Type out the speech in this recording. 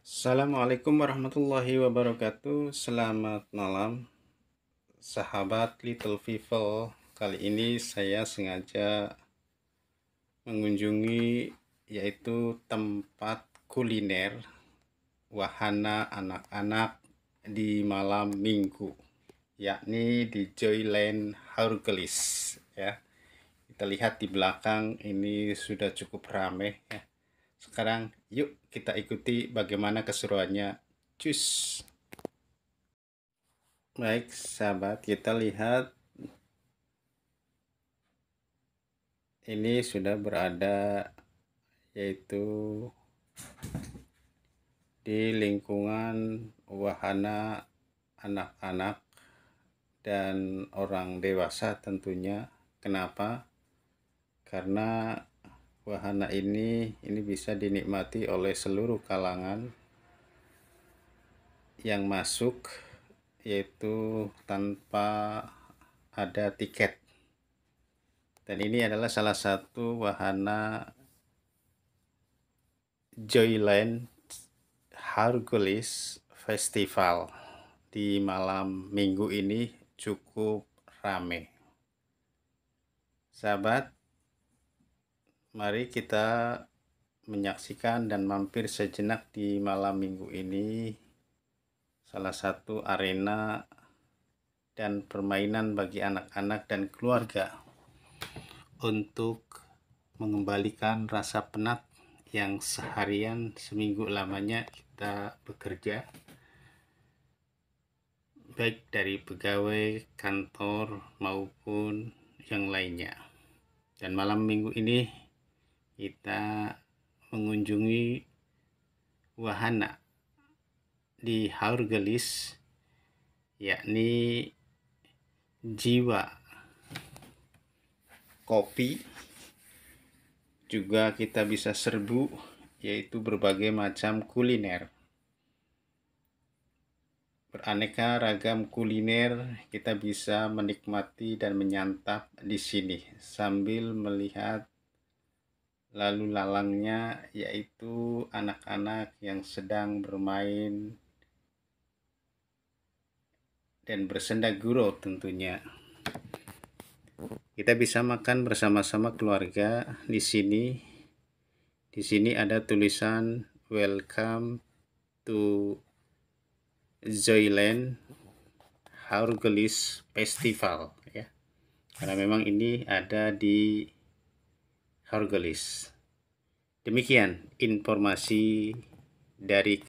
Assalamualaikum warahmatullahi wabarakatuh Selamat malam Sahabat Little People Kali ini saya sengaja Mengunjungi Yaitu tempat kuliner Wahana anak-anak Di malam minggu Yakni di Joyland Hargelis Ya kita lihat di belakang ini sudah cukup ramai ya sekarang yuk kita ikuti bagaimana keseruannya. Cus. Baik, sahabat, kita lihat ini sudah berada yaitu di lingkungan wahana anak-anak dan orang dewasa tentunya. Kenapa? Karena wahana ini ini bisa dinikmati oleh seluruh kalangan yang masuk yaitu tanpa ada tiket dan ini adalah salah satu wahana Joyland Hercules Festival di malam minggu ini cukup rame sahabat Mari kita menyaksikan dan mampir sejenak di malam minggu ini salah satu arena dan permainan bagi anak-anak dan keluarga untuk mengembalikan rasa penat yang seharian seminggu lamanya kita bekerja baik dari pegawai kantor maupun yang lainnya dan malam minggu ini kita mengunjungi wahana di Haurgelis yakni jiwa kopi juga kita bisa serbu yaitu berbagai macam kuliner beraneka ragam kuliner kita bisa menikmati dan menyantap di sini sambil melihat lalu lalangnya yaitu anak-anak yang sedang bermain dan bersenda gurau tentunya. Kita bisa makan bersama-sama keluarga di sini. Di sini ada tulisan Welcome to Zoyland Hargelis Festival ya. Karena memang ini ada di Hargelis. Demikian informasi dari